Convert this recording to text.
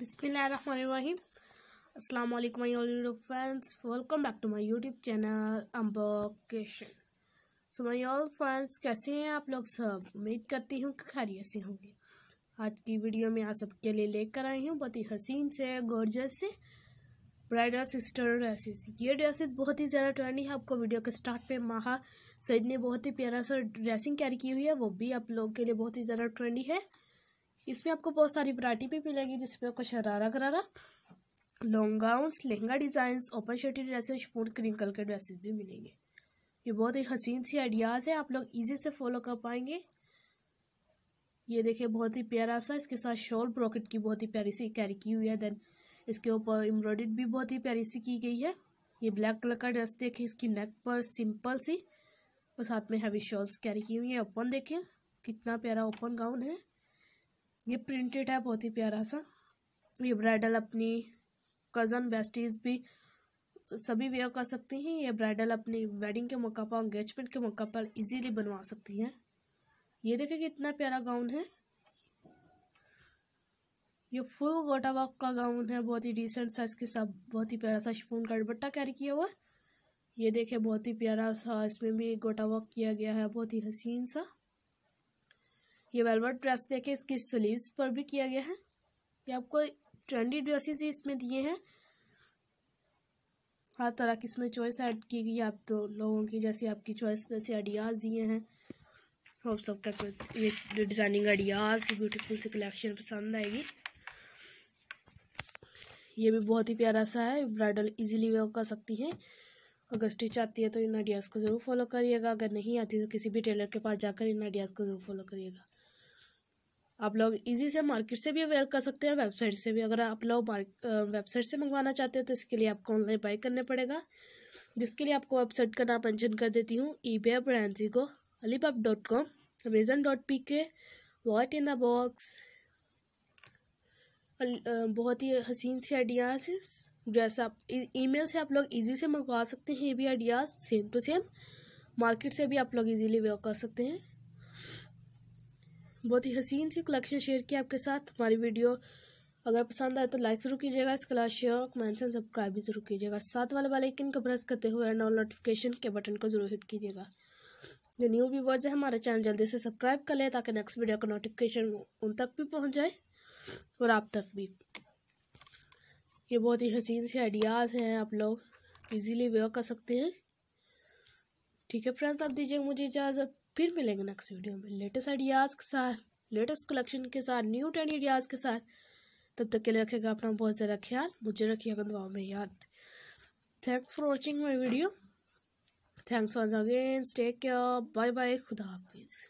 बिस्मिल्लाहिर्रहमानिर्रहीम अस्सलाम वालेकुम my all YouTube friends welcome back to my YouTube channel अम्बोकेशन सो माय ऑल फ्रेंड्स कैसे हैं आप लोग सब उम्मीद करती हूँ कि खैरियत से होंगे आज की वीडियो में आप सबके लिए लेकर आई हूँ बहुत ही हसीन से गोर्जस से ब्राइडल सिस्टर ड्रेसेस ये ड्रेसेस बहुत ही ज़्यादा ट्रेंडी है आपको वीडियो के स्टार्ट पे माहा सईद ने बहुत ही प्यारा सा ड्रेसिंग कैरी की हुई है वो भी आप लोग के लिए बहुत ही ज़्यादा ट्रेंडी है इसमें आपको बहुत सारी वरायटी भी मिलेगी जिसमें आपको sharara gharara long gowns lehenga design open shirty dresses food cream colour के ड्रेसेस भी मिलेंगे ये बहुत ही हसीन सी आइडियाज़ है आप लोग इजी से फॉलो कर पाएंगे ये देखिए बहुत ही प्यारा सा इसके साथ शॉल ब्रॉकेट की बहुत ही प्यारी सी कैरी की हुई है देन इसके ऊपर एम्ब्रॉयड भी बहुत ही प्यारी सी की गई है ये ब्लैक कलर का ड्रेस देखिए इसकी नेक पर सिंपल सी और साथ में हैवी शॉल्स कैरी की हुई है ओपन देखें कितना प्यारा ओपन गाउन है ये प्रिंटेड है बहुत ही प्यारा सा ये ब्राइडल अपनी कज़न बेस्टीज भी सभी वेयर कर सकती हैं ये ब्राइडल अपनी वेडिंग के मौका पर एंगेजमेंट के मौका पर इजीली बनवा सकती हैं ये देखें कि इतना प्यारा गाउन है ये फुल गोटा वर्क का गाउन है बहुत ही डिसेंट साइज के साथ बहुत ही प्यारा सा शिफोन का दुपट्टा कैरी किया हुआ है ये देखें बहुत ही प्यारा सा इसमें भी गोटा वर्क किया गया है बहुत ही हसीन सा ये वेलवेट ड्रेस देखें इसकी स्लीव्स पर भी किया गया है ये आपको ट्रेंडी ड्रेसेस ही इसमें दिए हैं हर तरह की इसमें चॉइस ऐड की गई आप तो लोगों की जैसे आपकी चॉइस में से आइडियाज़ दिए हैं होप सब तक ये डिज़ाइनिंग आइडियाज़ ब्यूटीफुल से कलेक्शन पसंद आएगी ये भी बहुत ही प्यारा सा है ब्राइडल इजीली वेयर कर सकती है अगर स्टिच आती है तो इन आइडियाज़ को ज़रूर फॉलो करिएगा अगर नहीं आती तो किसी भी टेलर के पास जाकर इन आइडियाज़ को ज़रूर फॉलो करिएगा आप लोग इजी से मार्केट से भी अवेल कर सकते हैं वेबसाइट से भी अगर आप लोग वेबसाइट से मंगवाना चाहते हैं तो इसके लिए आपको ऑनलाइन बाई करना पड़ेगा जिसके लिए आपको वेबसाइट का नाम मैंशन कर देती हूँ ई बे ब्रांसी को pub dot com Amazon dot p k what in the box बहुत ही हसीन से आइडियाज जैसा आप ईमेल से आप लोग इजी से मंगवा सकते हैं ये भी ideas same to same market से भी आप लोग इजीली वे कर सकते हैं बहुत ही हसीन सी कलेक्शन शेयर किया आपके साथ हमारी वीडियो अगर पसंद आए तो लाइक ज़रूर कीजिएगा इसके अलावा शेयर और कमेंट्स एंड सब्सक्राइब भी जरूर कीजिएगा साथ वाले वाले किन को प्रेस करते हुए नॉल नोटिफिकेशन के बटन को जरूर हिट कीजिएगा जो न्यू व्यूवर्स है हमारा चैनल जल्दी से सब्सक्राइब कर लें ताकि नेक्स्ट वीडियो का नोटिफिकेशन उन तक भी पहुँच जाए और आप तक भी ये बहुत ही हसीन से आइडियाज़ हैं आप लोग ईजिली वे कर सकते हैं ठीक है फ्रेंड्स आप दीजिएगा मुझे इजाज़त फिर मिलेंगे नेक्स्ट वीडियो में लेटेस्ट आइडियाज़ के साथ लेटेस्ट कलेक्शन के साथ न्यू टेन आइडियाज़ के साथ तब तक के लिए रखेगा अपना बहुत ज़्यादा ख्याल मुझे रखिएगा दुआ में याद thanks for watching my video thanks for again take care bye bye खुदा हाफिज़